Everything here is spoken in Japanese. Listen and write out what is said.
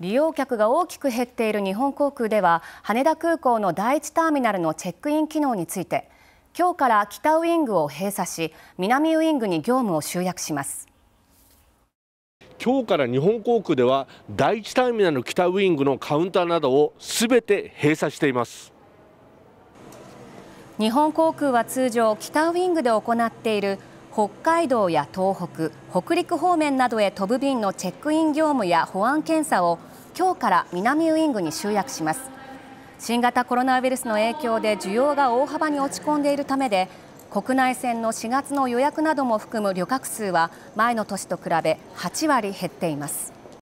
利用客が大きく減っている日本航空では羽田空港の第一ターミナルのチェックイン機能について今日から北ウイングを閉鎖し南ウイングに業務を集約します今日から日本航空では第一ターミナル北ウイングのカウンターなどをすべて閉鎖しています日本航空は通常北ウイングで行っている北海道や東北北陸方面などへ飛ぶ便のチェックイン業務や保安検査を今日から南ウイングに集約します新型コロナウイルスの影響で需要が大幅に落ち込んでいるためで国内線の4月の予約なども含む旅客数は前の年と比べ8割減っています